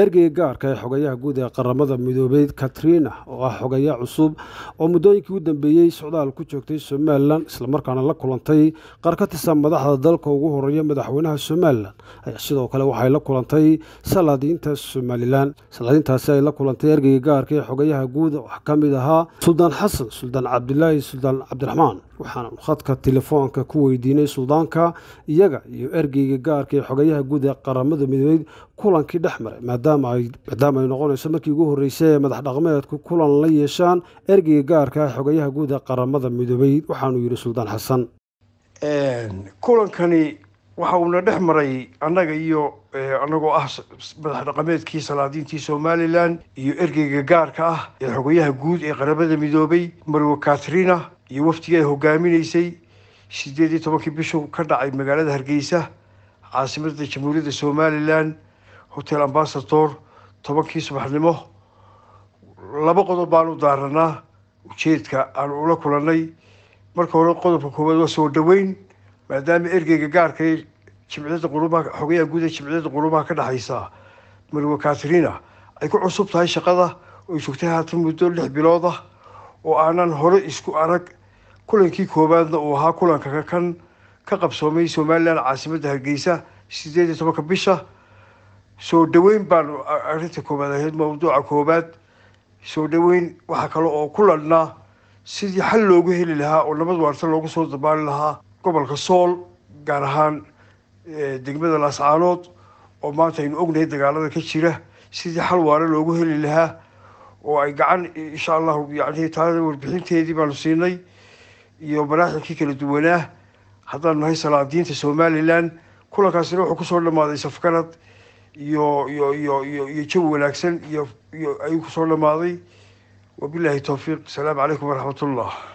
ergeyga gaarka ee xogayaha guud ee qaramada midoobeyd katrina oo ah xogaya cusub oo muddooyinkii u dambeeyey socdaal ku joogtay somalilan islamarkaana la kulantay qaar ka tirsan madaxda dalka ugu horeeya madaxweynaha somalilan ayaa sidoo kale waxay la kulantay salaadiinta somalilan salaadiintaasi ay la kulantay ergeyga gaarka ee xogayaha guud wax ah ka mid ahaa suldaan xasan suldaan cabdilaahi suldaan cabdiraxmaan waxaan khadka telefoonka ku weydiinay suldaanka iyaga iyo ergeyga gaarka ee xogayaha guud ee qaramada midoobeyd kulankii dhex maray maadaama ay noqonayso markii ugu horreysay ee madax dhaqmeedku kulan la yeeshaan ergeyga gaarka ee xogayaha guud ee qaramada midoobeyd waxaanu yidhi suldaan xasan kulankani waxa uuna dhex maray annaga iyo eh, annagoo ah madax dhaqameedkii salaadiintii somalilan iyo ergeyga gaarka ah ee xogayaha guud ee qaramada midoobay marwo katrina iyo waftigii ay hogaaminaysay sideed iyo tobankii bishu ka dhacay magaalada hargeysa caasimada jamhuuriyadda somalilan hotel ambasator tobankii subaxnimo laba qodob baanu daaranaa ujeedka aan ula kulanay marka hore qodobka koowaad waa soo dhaweyn maadaama ergeyga gaarka ee jimciyadda quruumaha xogayaha guud ee jimciyadda quruumaha ka dhexaysa marwa katrina ay ku cusub tahay shaqada oo joogtay haatan muddo lix bilood ah oo aanan hore isku arag kulankii koowaadna uu ahaa kulanka kan ka qabsoomay somalilan caasimadda hargeysa sideed iyo tobanka bisha soo dhaweyn baanu arrinta koowaad ahayd mawduuca koowaad soo dhaweyn waxaa kale oo ku kulanna sidii xal loogu heli lahaa oo nabad waarta loogu soo dabaali lahaa gobolka sool gaar ahaan eh, degmada laascaanood oo maanta aynu ognahay dagaalada ka jira sidii xal waara loogu heli lahaa oo ay gacan insha allahu yani taalada warbixinteedii baanu siinay iyo manaaxibkii kala duwanaa haddaan nahay salaadiinta somalilan kulankaasina wuxuu kusoo dhamaaday safgarad iyo iyo iyo iyo iyo jawi wanaagsan iyo iyo ayuu kusoo dhamaaday wabillahi towfiiq asalaamu calaykum waraxmatullah